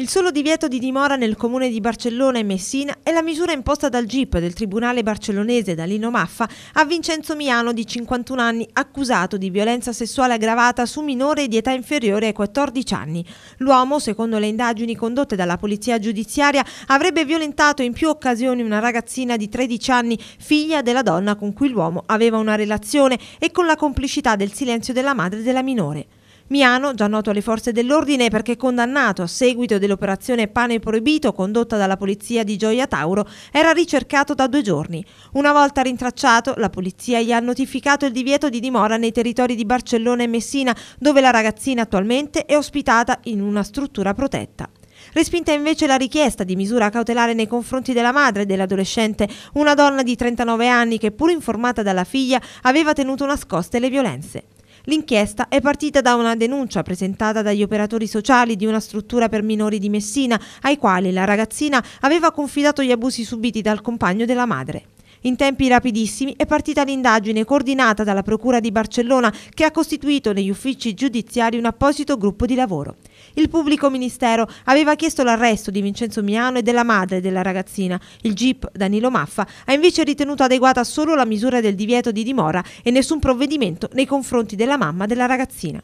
Il solo divieto di dimora nel comune di Barcellona e Messina è la misura imposta dal GIP del Tribunale barcellonese da Lino Maffa a Vincenzo Miano di 51 anni accusato di violenza sessuale aggravata su minore di età inferiore ai 14 anni. L'uomo, secondo le indagini condotte dalla polizia giudiziaria, avrebbe violentato in più occasioni una ragazzina di 13 anni, figlia della donna con cui l'uomo aveva una relazione e con la complicità del silenzio della madre della minore. Miano, già noto alle forze dell'ordine perché condannato a seguito dell'operazione Pane Proibito condotta dalla polizia di Gioia Tauro, era ricercato da due giorni. Una volta rintracciato, la polizia gli ha notificato il divieto di dimora nei territori di Barcellona e Messina, dove la ragazzina attualmente è ospitata in una struttura protetta. Respinta invece la richiesta di misura cautelare nei confronti della madre dell'adolescente, una donna di 39 anni che pur informata dalla figlia aveva tenuto nascoste le violenze. L'inchiesta è partita da una denuncia presentata dagli operatori sociali di una struttura per minori di Messina, ai quali la ragazzina aveva confidato gli abusi subiti dal compagno della madre. In tempi rapidissimi è partita l'indagine coordinata dalla Procura di Barcellona che ha costituito negli uffici giudiziari un apposito gruppo di lavoro. Il pubblico ministero aveva chiesto l'arresto di Vincenzo Miano e della madre della ragazzina. Il GIP Danilo Maffa ha invece ritenuto adeguata solo la misura del divieto di dimora e nessun provvedimento nei confronti della mamma della ragazzina.